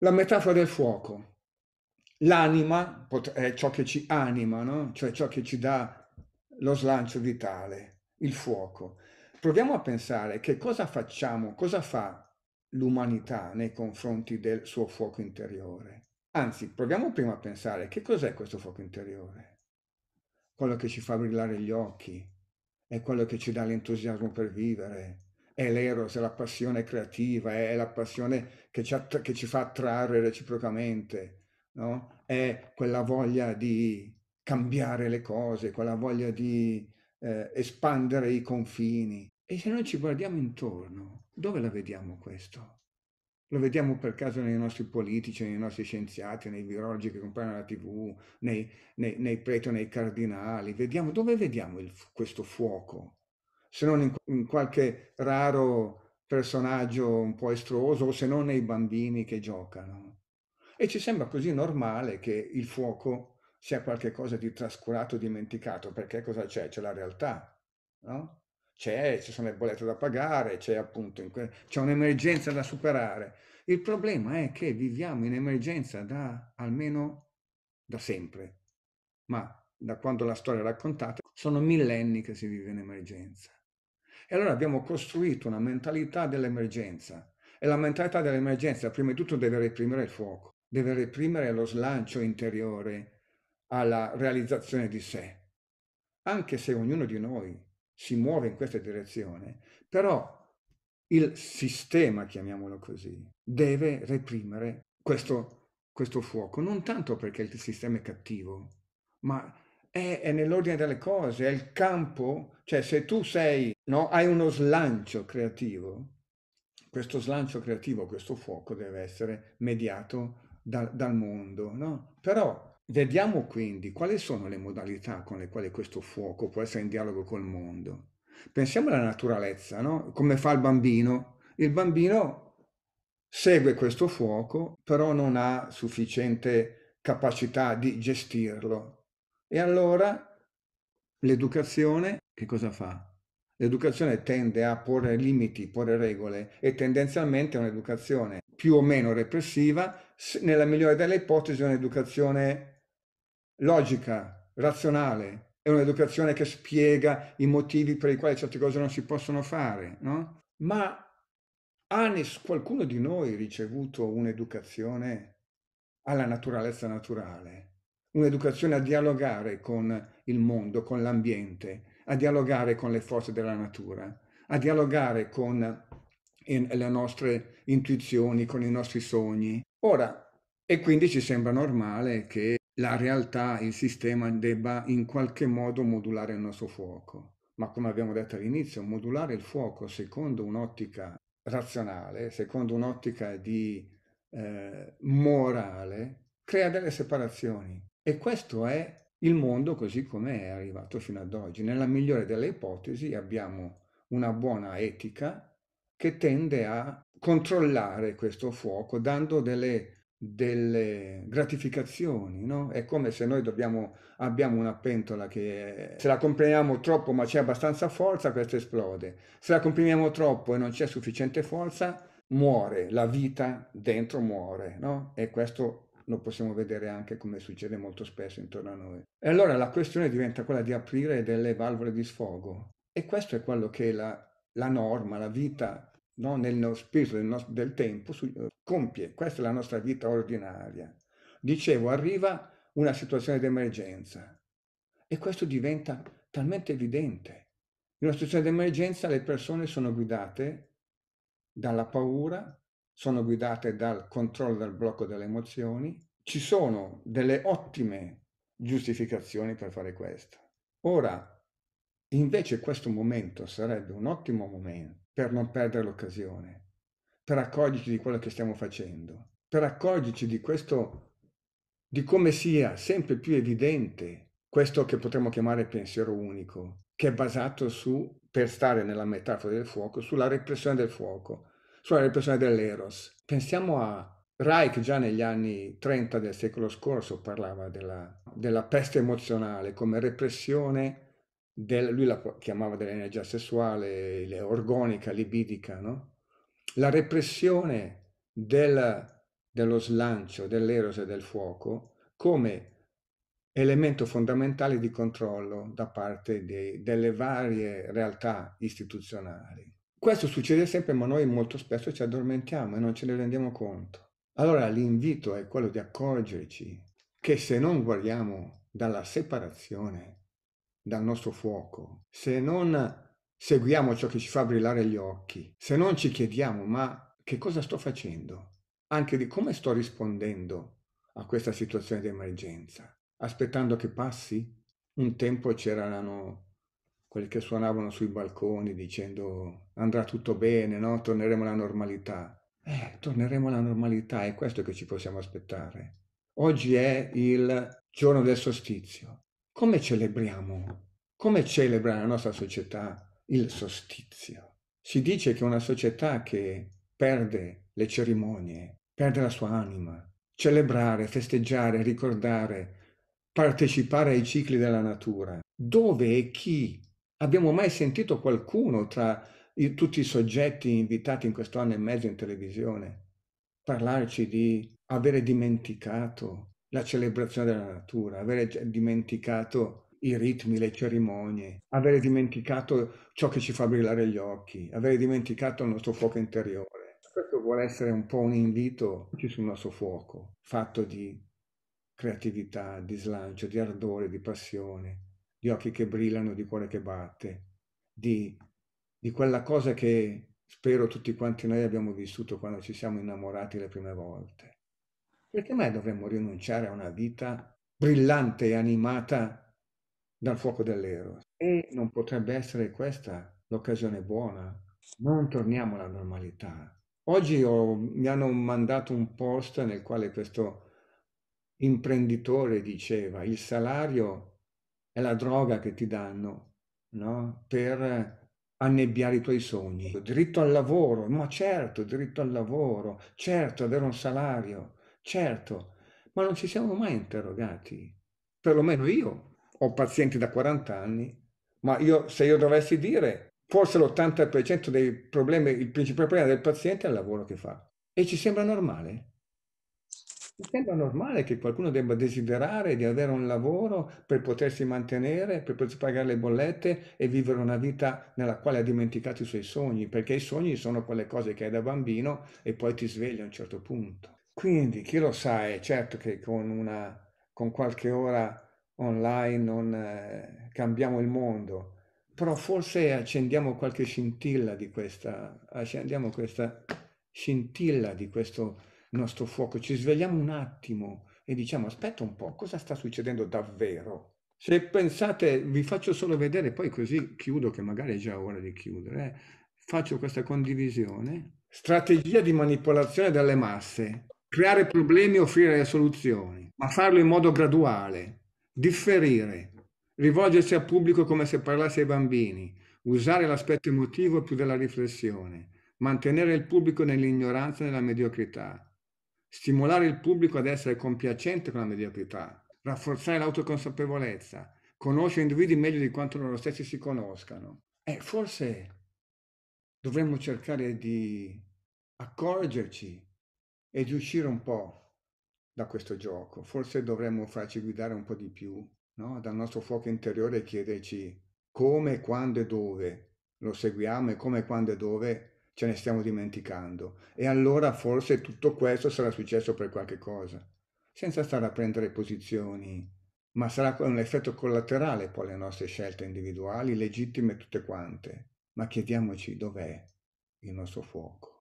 la metafora del fuoco. L'anima è ciò che ci anima, no? cioè ciò che ci dà lo slancio vitale, il fuoco. Proviamo a pensare che cosa facciamo, cosa fa l'umanità nei confronti del suo fuoco interiore. Anzi, proviamo prima a pensare che cos'è questo fuoco interiore. Quello che ci fa brillare gli occhi, è quello che ci dà l'entusiasmo per vivere, è l'eros, è la passione creativa, è la passione che ci, att- che ci fa attrarre reciprocamente, no? è quella voglia di cambiare le cose, quella voglia di eh, espandere i confini. E se noi ci guardiamo intorno, dove la vediamo questo? Lo vediamo per caso nei nostri politici, nei nostri scienziati, nei virologi che compaiono la tv, nei, nei, nei preti, nei cardinali. Vediamo, dove vediamo il, questo fuoco? se non in, in qualche raro personaggio un po' estroso o se non nei bambini che giocano. E ci sembra così normale che il fuoco sia qualcosa di trascurato, dimenticato, perché cosa c'è? C'è la realtà, no? C'è, ci sono le bollette da pagare, c'è appunto que- c'è un'emergenza da superare. Il problema è che viviamo in emergenza da almeno da sempre, ma da quando la storia è raccontata sono millenni che si vive in emergenza. E allora abbiamo costruito una mentalità dell'emergenza e la mentalità dell'emergenza prima di tutto deve reprimere il fuoco, deve reprimere lo slancio interiore alla realizzazione di sé. Anche se ognuno di noi si muove in questa direzione, però il sistema, chiamiamolo così, deve reprimere questo, questo fuoco, non tanto perché il sistema è cattivo, ma è, è nell'ordine delle cose, è il campo, cioè se tu sei, no, hai uno slancio creativo, questo slancio creativo, questo fuoco deve essere mediato dal, dal mondo, no? Però vediamo quindi quali sono le modalità con le quali questo fuoco può essere in dialogo col mondo. Pensiamo alla naturalezza, no? Come fa il bambino? Il bambino segue questo fuoco, però non ha sufficiente capacità di gestirlo, e allora l'educazione che cosa fa? L'educazione tende a porre limiti, porre regole e tendenzialmente è un'educazione più o meno repressiva, nella migliore delle ipotesi è un'educazione logica, razionale, è un'educazione che spiega i motivi per i quali certe cose non si possono fare, no? Ma ha qualcuno di noi ricevuto un'educazione alla naturalezza naturale? un'educazione a dialogare con il mondo, con l'ambiente, a dialogare con le forze della natura, a dialogare con le nostre intuizioni, con i nostri sogni. Ora, e quindi ci sembra normale che la realtà, il sistema debba in qualche modo modulare il nostro fuoco. Ma come abbiamo detto all'inizio, modulare il fuoco secondo un'ottica razionale, secondo un'ottica di eh, morale, crea delle separazioni. E questo è il mondo così come è arrivato fino ad oggi. Nella migliore delle ipotesi abbiamo una buona etica che tende a controllare questo fuoco dando delle, delle gratificazioni. No? È come se noi dobbiamo, abbiamo una pentola che se la comprimiamo troppo ma c'è abbastanza forza, questa esplode. Se la comprimiamo troppo e non c'è sufficiente forza, muore, la vita dentro muore. No? E questo lo possiamo vedere anche come succede molto spesso intorno a noi. E allora la questione diventa quella di aprire delle valvole di sfogo e questo è quello che la, la norma, la vita no, nello spirito del, nostro, del tempo su, compie. Questa è la nostra vita ordinaria. Dicevo, arriva una situazione d'emergenza e questo diventa talmente evidente. In una situazione d'emergenza le persone sono guidate dalla paura, sono guidate dal controllo del blocco delle emozioni. Ci sono delle ottime giustificazioni per fare questo. Ora, invece questo momento sarebbe un ottimo momento per non perdere l'occasione, per accorgerci di quello che stiamo facendo, per accorgerci di questo, di come sia sempre più evidente questo che potremmo chiamare pensiero unico, che è basato su, per stare nella metafora del fuoco, sulla repressione del fuoco, sulla repressione dell'Eros. Pensiamo a Reich già negli anni 30 del secolo scorso parlava della, della peste emozionale come repressione, del, lui la chiamava dell'energia sessuale, organica, libidica, no? la repressione del, dello slancio, dell'eros e del fuoco come elemento fondamentale di controllo da parte dei, delle varie realtà istituzionali. Questo succede sempre, ma noi molto spesso ci addormentiamo e non ce ne rendiamo conto. Allora l'invito è quello di accorgerci che se non guardiamo dalla separazione, dal nostro fuoco, se non seguiamo ciò che ci fa brillare gli occhi, se non ci chiediamo ma che cosa sto facendo, anche di come sto rispondendo a questa situazione di emergenza, aspettando che passi, un tempo c'erano quelli che suonavano sui balconi dicendo andrà tutto bene, no? torneremo alla normalità. Eh, torneremo alla normalità, è questo che ci possiamo aspettare. Oggi è il giorno del sostizio. Come celebriamo? Come celebra la nostra società il sostizio? Si dice che una società che perde le cerimonie, perde la sua anima. Celebrare, festeggiare, ricordare, partecipare ai cicli della natura. Dove e chi Abbiamo mai sentito qualcuno tra i, tutti i soggetti invitati in questo anno e mezzo in televisione parlarci di avere dimenticato la celebrazione della natura, avere dimenticato i ritmi, le cerimonie, avere dimenticato ciò che ci fa brillare gli occhi, avere dimenticato il nostro fuoco interiore. Questo vuole essere un po' un invito sul nostro fuoco, fatto di creatività, di slancio, di ardore, di passione, di occhi che brillano, di cuore che batte, di, di quella cosa che spero tutti quanti noi abbiamo vissuto quando ci siamo innamorati le prime volte. Perché mai dovremmo rinunciare a una vita brillante e animata dal fuoco dell'ero? E non potrebbe essere questa l'occasione buona? Non torniamo alla normalità. Oggi ho, mi hanno mandato un post nel quale questo imprenditore diceva il salario è la droga che ti danno no? per annebbiare i tuoi sogni. Diritto al lavoro, ma certo, diritto al lavoro, certo, avere un salario, certo, ma non ci siamo mai interrogati, perlomeno io ho pazienti da 40 anni, ma io, se io dovessi dire, forse l'80% dei problemi, il principale problema del paziente è il lavoro che fa. E ci sembra normale? Mi sembra normale che qualcuno debba desiderare di avere un lavoro per potersi mantenere, per poter pagare le bollette e vivere una vita nella quale ha dimenticato i suoi sogni, perché i sogni sono quelle cose che hai da bambino e poi ti svegli a un certo punto. Quindi chi lo sa, è certo che con, una, con qualche ora online non eh, cambiamo il mondo, però forse accendiamo qualche scintilla di questa, accendiamo questa scintilla di questo il nostro fuoco, ci svegliamo un attimo e diciamo aspetta un po', cosa sta succedendo davvero? Se pensate, vi faccio solo vedere, poi così chiudo che magari è già ora di chiudere, eh. faccio questa condivisione. Strategia di manipolazione delle masse, creare problemi e offrire le soluzioni, ma farlo in modo graduale, differire, rivolgersi al pubblico come se parlasse ai bambini, usare l'aspetto emotivo più della riflessione, mantenere il pubblico nell'ignoranza e nella mediocrità, stimolare il pubblico ad essere compiacente con la mediocrità, rafforzare l'autoconsapevolezza, conoscere individui meglio di quanto loro stessi si conoscano. E eh, forse dovremmo cercare di accorgerci e di uscire un po' da questo gioco. Forse dovremmo farci guidare un po' di più no? dal nostro fuoco interiore e chiederci come, quando e dove lo seguiamo e come, quando e dove ce ne stiamo dimenticando e allora forse tutto questo sarà successo per qualche cosa, senza stare a prendere posizioni, ma sarà un effetto collaterale poi alle nostre scelte individuali, legittime tutte quante. Ma chiediamoci dov'è il nostro fuoco.